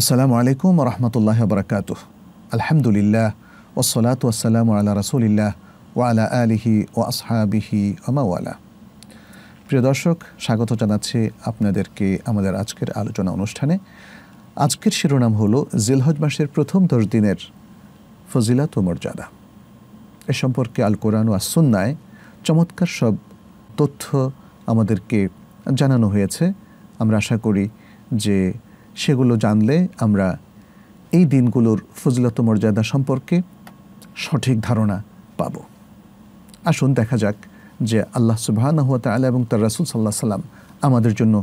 আসসালামু আলাইকুম রহমতুল্লাহ বরকাত আলহামদুলিল্লাহ সলাত ওসালাম আল্লাহ রসুলিল্লাহ ওয়ালা আলিহি ও আসহাবিহি ওমাওয়ালা প্রিয় দর্শক স্বাগত জানাচ্ছি আপনাদেরকে আমাদের আজকের আলোচনা অনুষ্ঠানে আজকের শিরোনাম হল জিলহজ মাসের প্রথম দশ দিনের ফজিলা ও মর্যাদা এ সম্পর্কে আল কোরআন ও আসন্নায় চমৎকার সব তথ্য আমাদেরকে জানানো হয়েছে আমরা আশা করি যে সেগুলো জানলে আমরা এই দিনগুলোর ফজিলত মর্যাদা সম্পর্কে সঠিক ধারণা পাব আসুন দেখা যাক যে আল্লাহ সুবাহানহুয়া আলা এবং তার রাসুল সাল্লাহ সাল্লাম আমাদের জন্য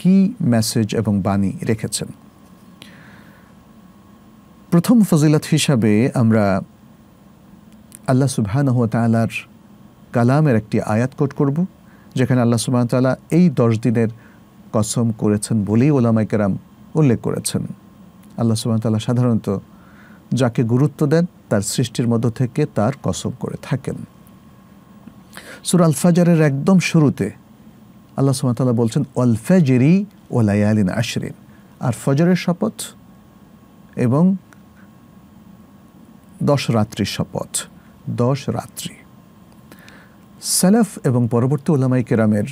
কি মেসেজ এবং বাণী রেখেছেন প্রথম ফজিলত হিসাবে আমরা আল্লাহ সুবাহানহুয়া আলার কালামের একটি আয়াত কোট করব যেখানে আল্লাহ সুবাহ তালা এই দশ দিনের কসম করেছেন বলেই ওলামাইকেরাম উল্লেখ করেছেন আল্লাহ সুবাহতাল্লাহ সাধারণত যাকে গুরুত্ব দেন তার সৃষ্টির মধ্য থেকে তার কসব করে থাকেন আল ফাজারের একদম শুরুতে আল্লাহ তালা বলছেন ওয়াল ফাজেরি ওলায়ালিন আশরিন আর ফজরের শপথ এবং দশ রাত্রির শপথ দশ রাত্রি সালাফ এবং পরবর্তী ওলামাই কেরামের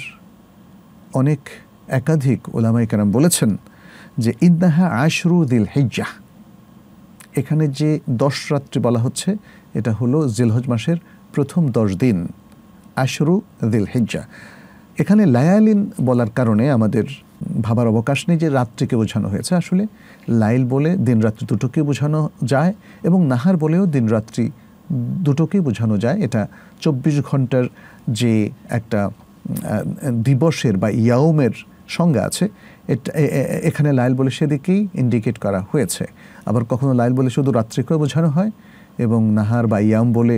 অনেক একাধিক ওলামাই কেরাম বলেছেন যে ইদাহা আশরু দিল হিজ্জাহ এখানে যে দশ রাত্রি বলা হচ্ছে এটা হলো জিলহজ মাসের প্রথম দশ দিন আশরু দিল হিজ্জা এখানে লায়ালিন বলার কারণে আমাদের ভাবার অবকাশ নেই যে রাত্রিকে বোঝানো হয়েছে আসলে লাইল বলে দিন রাত্রি দুটোকে বোঝানো যায় এবং নাহার বলেও দিন রাত্রি দুটোকেই বোঝানো যায় এটা চব্বিশ ঘন্টার যে একটা দিবসের বা ইয়াউমের সংজ্ঞা আছে এখানে লাইল বলে সেদিকেই ইন্ডিকেট করা হয়েছে আবার কখনো লাইল বলে শুধু রাত্রিকেও বোঝানো হয় এবং নাহার বা ইয়াম বলে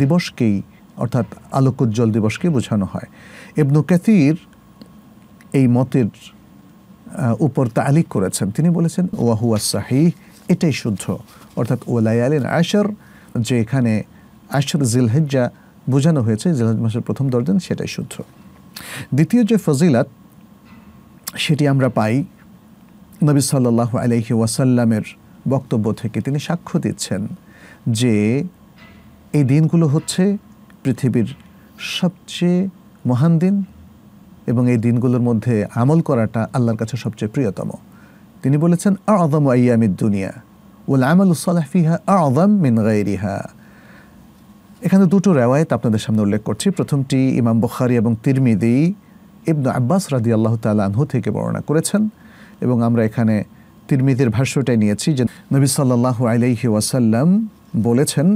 দিবসকেই অর্থাৎ আলোকোজ্জ্বল দিবসকে বোঝানো হয় এবনু ক্যাথির এই মতের উপর তালিক করেছেন তিনি বলেছেন ওয়াহু আসাহি এটাই শুদ্ধ অর্থাৎ ওলায়ালিন আশর যে এখানে আশর জিলহেজ্জা বোঝানো হয়েছে জিলহেজ মাসের প্রথম দর্জন সেটাই শুদ্ধ দ্বিতীয় যে ফজিলাত সেটি আমরা পাই নবী সাল্লাহ আলহি ওয়াসাল্লামের বক্তব্য থেকে তিনি সাক্ষ্য দিচ্ছেন যে এই দিনগুলো হচ্ছে পৃথিবীর সবচেয়ে মহান দিন এবং এই দিনগুলোর মধ্যে আমল করাটা আল্লাহর কাছে সবচেয়ে প্রিয়তম তিনি বলেছেন আর আদম আইয়ামিদ দুনিয়া ওল আমল সালাফিহা আর আদম মিন গাইরিহা এখানে দুটো রেওয়ায়ত আপনাদের সামনে উল্লেখ করছি প্রথমটি ইমাম বখারি এবং তিরমিদি ইবনু আব্বাস রাদি আল্লাহ আনহু থেকে বর্ণনা করেছেন এবং আমরা এখানে তিরমিদের ভাষ্যটাই নিয়েছি যে নবী সাল্লাহ আলাইহি ওয়াসাল্লাম বলেছেন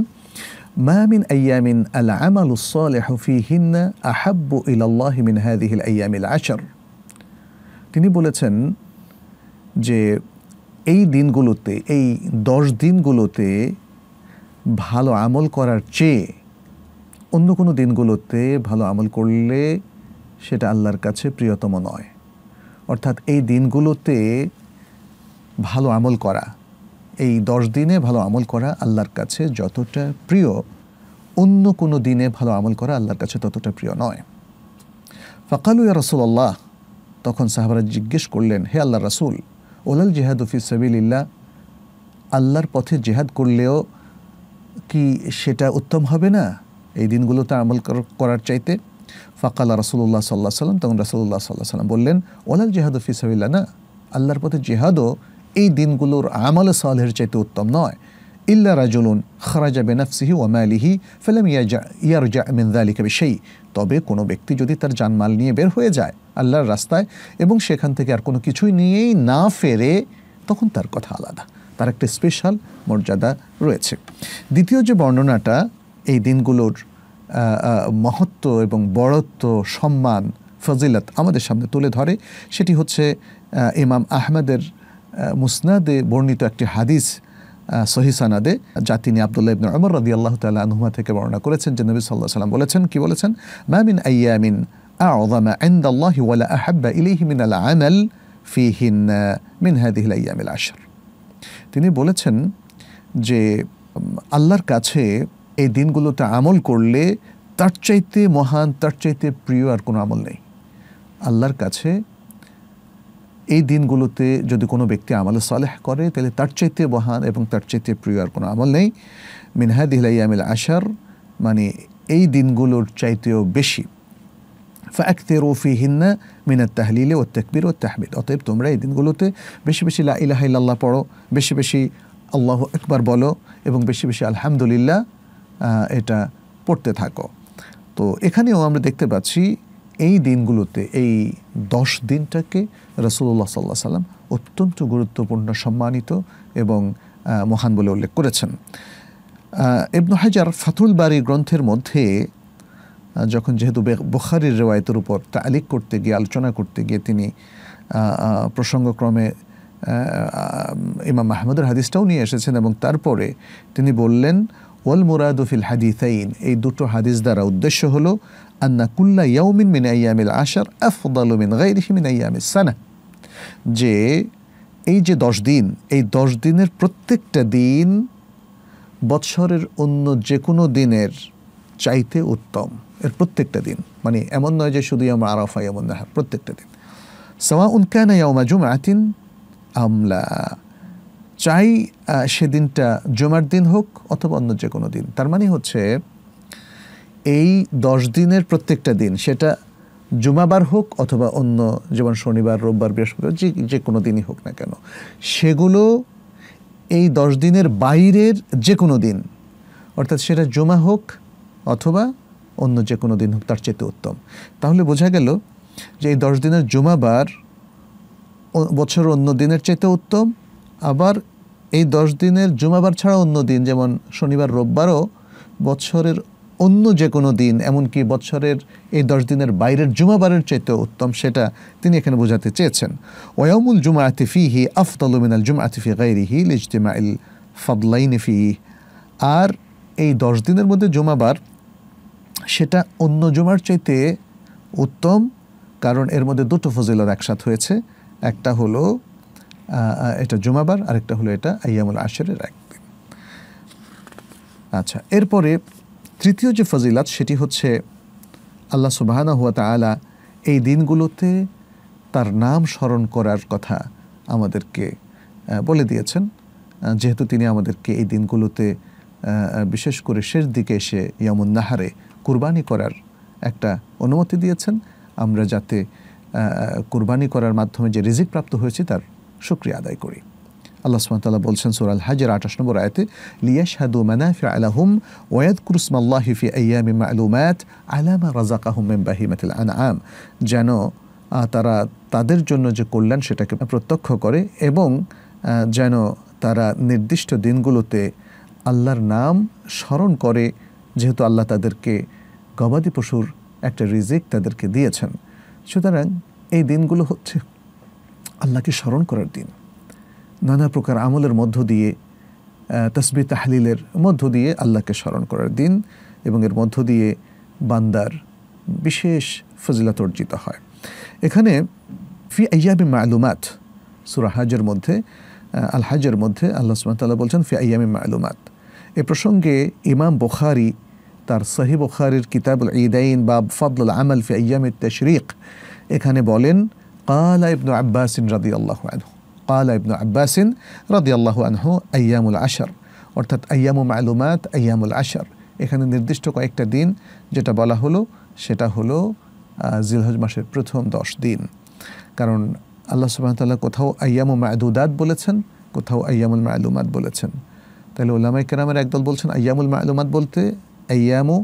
মামিন আয়ামিন আল আমাল ফিহিন আহাব্বু ইলাল্লাহ মিন হাদিহিল আয়ামিল আশার তিনি বলেছেন যে এই দিনগুলোতে এই দশ দিনগুলোতে ভালো আমল করার চেয়ে অন্য কোনো দিনগুলোতে ভালো আমল করলে সেটা আল্লাহর কাছে প্রিয়তম নয় অর্থাৎ এই দিনগুলোতে ভালো আমল করা এই দশ দিনে ভালো আমল করা আল্লাহর কাছে যতটা প্রিয় অন্য কোনো দিনে ভালো আমল করা আল্লাহর কাছে ততটা প্রিয় নয় ফাকালু ইয়া রসুল্লাহ তখন সাহাবারা জিজ্ঞেস করলেন হে আল্লাহ রাসুল ওলাল জেহাদুফি সাবিল্লা আল্লাহর পথে জেহাদ করলেও কি সেটা উত্তম হবে না এই দিনগুলোতে আমল করার চাইতে ফাকাল্লা রসুল্লাহ সাল্লাহ সাল্লাম তখন রসুল্লাহ সাল্লাহ সাল্লাম বললেন ওলাল জেহাদু ফিসাবিল্লা না আল্লাহর পথে জেহাদও এই দিনগুলোর আমল সালের চাইতে উত্তম নয় ইল্লা রাজুলুন খারাজা বেনাফসিহি ওয়া মালিহি ফেলাম ইয়ারজা মিন দালিকা সেই তবে কোনো ব্যক্তি যদি তার জানমাল নিয়ে বের হয়ে যায় আল্লাহর রাস্তায় এবং সেখান থেকে আর কোনো কিছুই নিয়েই না ফেরে তখন তার কথা আলাদা তার একটা স্পেশাল মর্যাদা রয়েছে দ্বিতীয় যে বর্ণনাটা এই দিনগুলোর মহত্ব এবং বড়ত্ব সম্মান ফজিলত আমাদের সামনে তুলে ধরে সেটি হচ্ছে ইমাম আহমেদের মুসনাদে বর্ণিত একটি হাদিস সহিসানাদে যা তিনি আবদুল্লাহ ইবনে অমর রদি আল্লাহ তাল আনহুমা থেকে বর্ণনা করেছেন যে নবী সাল্লাহ সাল্লাম বলেছেন কি বলেছেন ম্যামিন আইয়ামিন أعظم عند الله ولا أحب إليه من العمل فيهن من هذه الأيام العشر তিনি বলেছেন যে আল্লাহর কাছে এই দিনগুলোতে আমল করলে তার চাইতে মহান তার চাইতে প্রিয় আর কোনো আমল নেই আল্লাহর কাছে এই দিনগুলোতে যদি কোনো ব্যক্তি আমল সালেহ করে তাহলে তার চাইতে মহান এবং তার চাইতে প্রিয় আর কোনো আমল নেই মিনহাদ ইয়ামিল আশার মানে এই দিনগুলোর চাইতেও বেশি ফ্যাক্তে রফি হিন্না মিনাত তাহলিলে ও তেকবির ও তাহবিদ অতএব তোমরা এই দিনগুলোতে বেশি বেশি লা ইলাহা ইল্লাল্লাহ পড়ো বেশি বেশি আল্লাহ একবার বলো এবং বেশি বেশি আলহামদুলিল্লাহ এটা পড়তে থাকো তো এখানেও আমরা দেখতে পাচ্ছি এই দিনগুলোতে এই দশ দিনটাকে রসুল্লাহ সাল্লাহ সাল্লাম অত্যন্ত গুরুত্বপূর্ণ সম্মানিত এবং মহান বলে উল্লেখ করেছেন ইবনু হাজার ফাতুল বাড়ি গ্রন্থের মধ্যে যখন যেহেতু বুখারির রেওয়ায়তের উপর তালিক করতে গিয়ে আলোচনা করতে গিয়ে তিনি প্রসঙ্গক্রমে ইমাম মাহমুদের হাদিসটাও নিয়ে এসেছেন এবং তারপরে তিনি বললেন ওয়াল মুরাদুফিল হাদিসাইন এই দুটো হাদিস দ্বারা উদ্দেশ্য হলো আন্না কুল্লা ইয়াউমিন মিন আয়ামিল আশার আফদালুমিন মিন গাইরিহি মিন আয়ামিস সানা যে এই যে দশ দিন এই দশ দিনের প্রত্যেকটা দিন বৎসরের অন্য যে কোনো দিনের চাইতে উত্তম এর প্রত্যেকটা দিন মানে এমন নয় যে শুধু আমার আরফা এমন না প্রত্যেকটা দিন সামা উনকানা ইয়াউমা জুমআতিন আমলা চাই সেদিনটা জমার দিন হোক অথবা অন্য যে কোনো দিন তার মানে হচ্ছে এই দশ দিনের প্রত্যেকটা দিন সেটা জুমাবার হোক অথবা অন্য যেমন শনিবার রোববার বৃহস্পতিবার যে যে কোনো দিনই হোক না কেন সেগুলো এই দশ দিনের বাইরের যে কোনো দিন অর্থাৎ সেটা জমা হোক অথবা অন্য যে কোনো দিন হোক তার চেতে উত্তম তাহলে বোঝা গেল যে এই দশ দিনের জুমাবার বছর অন্য দিনের চেতে উত্তম আবার এই দশ দিনের জুমাবার ছাড়া অন্য দিন যেমন শনিবার রোববারও বছরের অন্য যে কোনো দিন এমনকি বছরের এই দশ দিনের বাইরের জুমাবারের চাইতে উত্তম সেটা তিনি এখানে বোঝাতে চেয়েছেন ওয়ামুল জুমা আতিফিহি আফতাল মিনাল জুমা আতিফি গাইরিহি লিজতিমা ইল ফাদলাইনিফি আর এই দশ দিনের মধ্যে জুমাবার সেটা অন্য জুমার চাইতে উত্তম কারণ এর মধ্যে দুটো ফজিলত একসাথ হয়েছে একটা হলো এটা জুমাবার আরেকটা হলো এটা আইয়ামুল আশরের একদিন আচ্ছা এরপরে তৃতীয় যে ফজিলাত সেটি হচ্ছে আল্লাহ সুবাহানা হুয়া তালা এই দিনগুলোতে তার নাম স্মরণ করার কথা আমাদেরকে বলে দিয়েছেন যেহেতু তিনি আমাদেরকে এই দিনগুলোতে বিশেষ করে শেষ দিকে এসে ইয়ামুন নাহারে কুরবানি করার একটা অনুমতি দিয়েছেন আমরা যাতে কুরবানি করার মাধ্যমে যে রিজিক প্রাপ্ত হয়েছে তার শুক্রিয়া আদায় করি আল্লাহ সুমতাল্লাহ বলছেন সুরাল হাজের আঠাশ নম্বর আয়তে লিয়াস হাদু মানাফি আলাহুম ওয়াদ কুরুসমাল্লাহিফি আয়ামি মালুমাত আলামা রাজাক আহমেম বাহিমাতিল আনাম যেন তারা তাদের জন্য যে কল্যাণ সেটাকে প্রত্যক্ষ করে এবং যেন তারা নির্দিষ্ট দিনগুলোতে আল্লাহর নাম স্মরণ করে যেহেতু আল্লাহ তাদেরকে গবাদি পশুর একটা রিজিক তাদেরকে দিয়েছেন সুতরাং এই দিনগুলো হচ্ছে আল্লাহকে স্মরণ করার দিন নানা প্রকার আমলের মধ্য দিয়ে তসবি তাহলিলের মধ্য দিয়ে আল্লাহকে স্মরণ করার দিন এবং এর মধ্য দিয়ে বান্দার বিশেষ ফজিলা অর্জিত হয় এখানে ফি আইয়ামি মালুমাত সুরাহাজের মধ্যে আল হাজের মধ্যে আল্লাহ সুমতাল্লাহ বলছেন ফি আইয়ামি মায়ালুমাত এ প্রসঙ্গে ইমাম বখারি তার সহি বখারির কিতাবুল ঈদাইন বা ফদল আমল ফি আইয়ামি তশরিক এখানে বলেন قال ابن عباس رضي الله عنه قال ابن عباس رضي الله عنه أيام العشر অর্থাৎ আয়ামু মালুমাত আয়ামুল আশার এখানে নির্দিষ্ট কয়েকটা দিন যেটা বলা হলো সেটা হলো জিলহজ মাসের প্রথম দশ দিন কারণ আল্লাহ সুবাহতাল্লাহ কোথাও আয়ামু মায়দুদাত বলেছেন কোথাও আয়ামুল মালুমাত বলেছেন তাহলে ওলামাই কেরামের একদল বলছেন আয়ামুল মালুমাত বলতে আয়ামু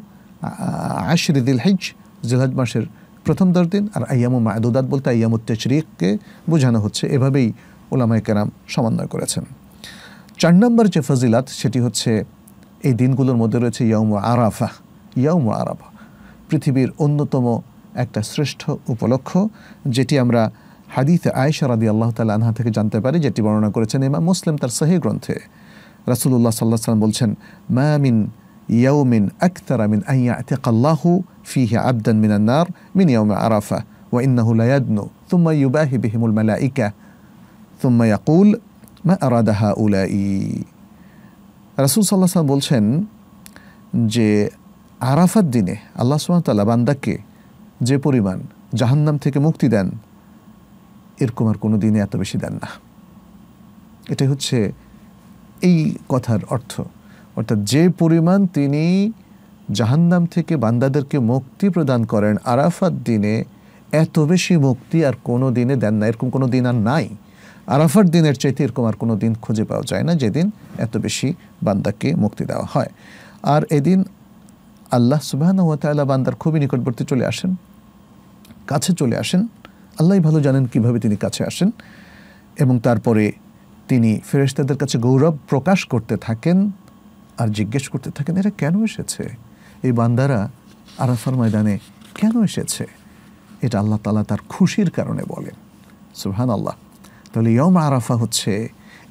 আশরিদিল হেজ জিলহজ মাসের প্রথম দিন আর আয়ামু মায়দুদাত বলতে আয়ামু তেশরিককে বোঝানো হচ্ছে এভাবেই ওলামায় কেরাম সমন্বয় করেছেন চার নম্বর যে ফজিলাত সেটি হচ্ছে এই দিনগুলোর মধ্যে রয়েছে ইয়াউম আরাফা ইয়ামু আরাফা পৃথিবীর অন্যতম একটা শ্রেষ্ঠ উপলক্ষ যেটি আমরা হাদিস আয়েশা রাদি আল্লাহ তাল আনহা থেকে জানতে পারি যেটি বর্ণনা করেছেন এমা মুসলিম তার সাহে গ্রন্থে রাসুল্লাহ সাল্লাহ সাল্লাম বলছেন মামিন ইয়াউমিন আক্তার আমিন আইয়া কাল্লাহু فيه عبدا من النار من يوم عرفة وإنه ليدنو ثم يباهي بهم الملائكة ثم يقول ما أراد هؤلاء রাসুল সাল্লাহ সাল্লাম বলছেন যে আরাফাত দিনে আল্লাহ সুমতাল্লাহ বান্দাকে যে পরিমাণ জাহান্নাম থেকে মুক্তি দেন এরকম আর কোনো দিনে এত বেশি দেন না এটাই হচ্ছে এই কথার অর্থ অর্থাৎ যে পরিমাণ তিনি জাহান্নাম থেকে বান্দাদেরকে মুক্তি প্রদান করেন আরাফাত দিনে এত বেশি মুক্তি আর কোনো দিনে দেন না এরকম কোনো দিন আর নাই আরাফার দিনের চাইতে এরকম আর কোনো দিন খুঁজে পাওয়া যায় না যেদিন এত বেশি বান্দাকে মুক্তি দেওয়া হয় আর এদিন আল্লাহ আল্লাহ বান্দার খুবই নিকটবর্তী চলে আসেন কাছে চলে আসেন আল্লাহ ভালো জানেন কিভাবে তিনি কাছে আসেন এবং তারপরে তিনি ফেরেশতাদের কাছে গৌরব প্রকাশ করতে থাকেন আর জিজ্ঞেস করতে থাকেন এরা কেন এসেছে এই বান্দারা আরাফার ময়দানে কেন এসেছে এটা আল্লাহ তালা তার খুশির কারণে বলেন সুহান আল্লাহ তাহলে ইয়ম আরাফা হচ্ছে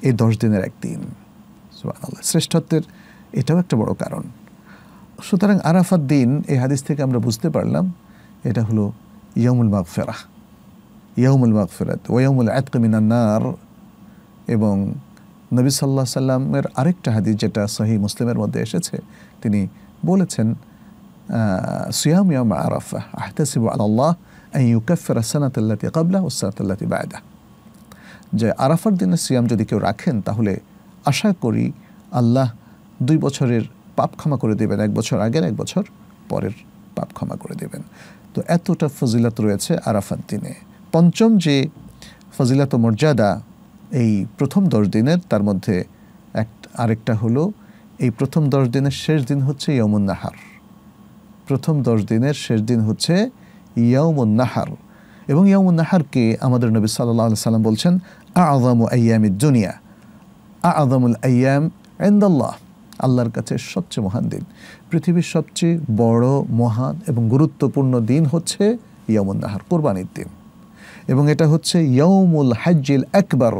এই দশ দিনের একদিন সুহান আল্লাহ শ্রেষ্ঠত্বের এটাও একটা বড় কারণ সুতরাং আরাফার দিন এই হাদিস থেকে আমরা বুঝতে পারলাম এটা হলো ইয়মুল মাগফেরা ইয়মুল মাগফেরাত ওয়মুল আতকমিনান্নার এবং নবী সাল্লাহ সাল্লামের আরেকটা হাদিস যেটা সহি মুসলিমের মধ্যে এসেছে তিনি বলেছেন সিয়াম আরাফা আহতাসিব আল্লাহ ইউকাফেরা কাবলা ও সানাতাল্লাতি বায়দা যে আরাফার দিনে সিয়াম যদি কেউ রাখেন তাহলে আশা করি আল্লাহ দুই বছরের পাপ ক্ষমা করে দেবেন এক বছর আগের এক বছর পরের পাপ ক্ষমা করে দেবেন তো এতটা ফজিলত রয়েছে আরাফার দিনে পঞ্চম যে ফজিলত মর্যাদা এই প্রথম দশ দিনের তার মধ্যে এক আরেকটা হলো এই প্রথম দশ দিনের শেষ দিন হচ্ছে নাহার প্রথম দশ দিনের শেষ দিন হচ্ছে নাহার এবং নাহারকে আমাদের নবী সাল্লাহ সাল্লাম বলছেন আদম আয়ামি দুনিয়া আজমুল আয়াম এন্দাল্লাহ আল্লাহর কাছে সবচেয়ে মহান দিন পৃথিবীর সবচেয়ে বড় মহান এবং গুরুত্বপূর্ণ দিন হচ্ছে নাহার কোরবানির দিন এবং এটা হচ্ছে ইয়মুল হাজ্জিল একবার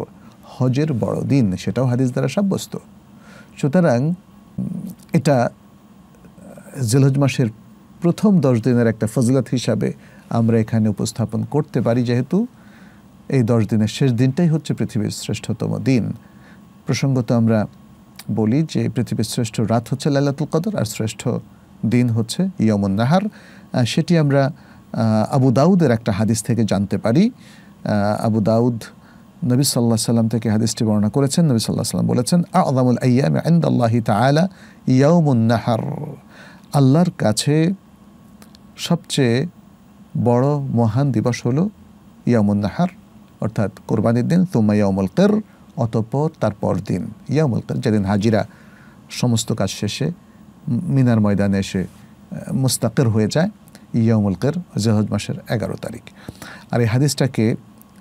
হজের বড় দিন সেটাও হাদিস দ্বারা সাব্যস্ত সুতরাং এটা জিলহজ মাসের প্রথম দশ দিনের একটা ফজিলত হিসাবে আমরা এখানে উপস্থাপন করতে পারি যেহেতু এই দশ দিনের শেষ দিনটাই হচ্ছে পৃথিবীর শ্রেষ্ঠতম দিন প্রসঙ্গত আমরা বলি যে পৃথিবীর শ্রেষ্ঠ রাত হচ্ছে লাইলাতুল কদর আর শ্রেষ্ঠ দিন হচ্ছে ইয়মন নাহার সেটি আমরা আবু দাউদের একটা হাদিস থেকে জানতে পারি আবু দাউদ নবী সাল্লাহ সাল্লাম থেকে হাদিসটি বর্ণনা করেছেন নবী সাল্লাহ সাল্লাম বলেছেন আদামুল আয়াম আন্দাল্লাহি তালা ইয়াউমুন নাহার আল্লাহর কাছে সবচেয়ে বড় মহান দিবস হলো ইয়ামুন্নাহার নাহার অর্থাৎ কোরবানির দিন তুমা ইয়ামুল কের অতপর তারপর দিন ইয়ামুল কের যেদিন হাজিরা সমস্ত কাজ শেষে মিনার ময়দানে এসে মুস্তাকের হয়ে যায় ইয়ামুল কের জহজ মাসের এগারো তারিখ আর এই হাদিসটাকে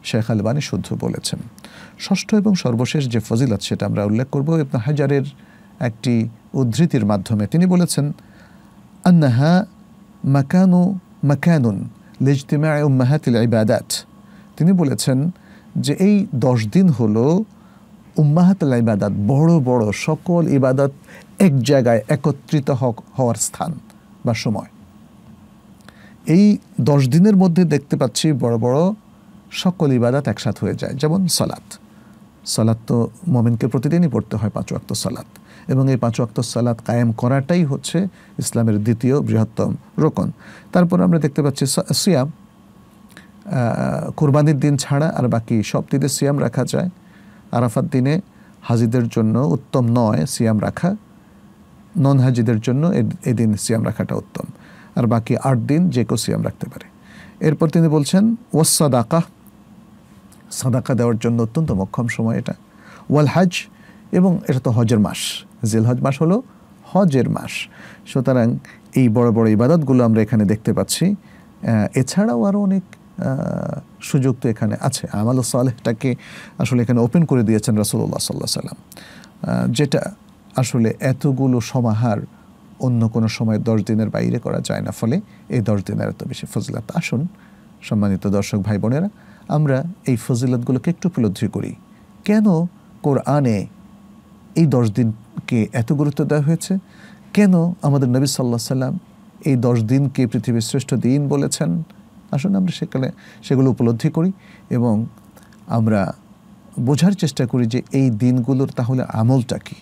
শেখ আলবানি শুদ্ধ বলেছেন ষষ্ঠ এবং সর্বশেষ যে ফজিলত সেটা আমরা উল্লেখ করব ইবনু হাজারের একটি উদ্ধৃতির মাধ্যমে তিনি বলেছেন আন্নাহা মাকানু মাকানুন লিজতিমা উম্মাহাতিল ইবাদাত তিনি বলেছেন যে এই দশ দিন হল উম্মাহাতুল ইবাদাত বড় বড় সকল ইবাদত এক জায়গায় একত্রিত হক হওয়ার স্থান বা সময় এই দশ দিনের মধ্যে দেখতে পাচ্ছি বড় বড় সকল ইবাদাত একসাথ হয়ে যায় যেমন সলাৎ সলাৎ তো মোমেনকে প্রতিদিনই পড়তে হয় পাঁচ অক্ত সলাৎ এবং এই পাঁচ ওয়াক্ত সলাৎ কায়েম করাটাই হচ্ছে ইসলামের দ্বিতীয় বৃহত্তম রোকন তারপর আমরা দেখতে পাচ্ছি সিয়াম কোরবানির দিন ছাড়া আর বাকি সব দিনে সিয়াম রাখা যায় আরাফাত দিনে হাজিদের জন্য উত্তম নয় সিয়াম রাখা নন হাজিদের জন্য এদিন সিয়াম রাখাটা উত্তম আর বাকি আট দিন যে কেউ সিয়াম রাখতে পারে এরপর তিনি বলছেন আকাহ সাদাকা দেওয়ার জন্য অত্যন্ত মক্ষম সময় এটা ওয়াল হাজ এবং এটা তো হজের মাস জেল হজ মাস হলো হজের মাস সুতরাং এই বড় বড় ইবাদতগুলো আমরা এখানে দেখতে পাচ্ছি এছাড়াও আরও অনেক সুযোগ তো এখানে আছে আমাল সালেহটাকে আসলে এখানে ওপেন করে দিয়েছেন রাসুল্লাহ সাল্লাহ সাল্লাম যেটা আসলে এতগুলো সমাহার অন্য কোনো সময় দশ দিনের বাইরে করা যায় না ফলে এই দশ দিনের এত বেশি ফজলাত আসুন সম্মানিত দর্শক ভাই বোনেরা আমরা এই ফজিলতগুলোকে একটু উপলব্ধি করি কেন কোরআনে এই দশ দিনকে এত গুরুত্ব দেওয়া হয়েছে কেন আমাদের নবী সাল্লাহ সাল্লাম এই দশ দিনকে পৃথিবীর শ্রেষ্ঠ দিন বলেছেন আসলে আমরা সেকালে সেগুলো উপলব্ধি করি এবং আমরা বোঝার চেষ্টা করি যে এই দিনগুলোর তাহলে আমলটা কী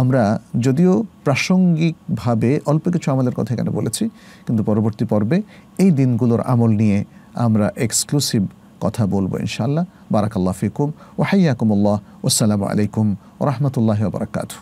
আমরা যদিও প্রাসঙ্গিকভাবে অল্প কিছু আমাদের কথা এখানে বলেছি কিন্তু পরবর্তী পর্বে এই দিনগুলোর আমল নিয়ে আমরা এক্সক্লুসিভ কথা বলবো ইনশাল্লাহ বারাকাল্লাহ ফিকুম ওহাইয়াকুমুল্লাহ আসসালামু আলাইকুম রহমতুল্লাহ বারকাতু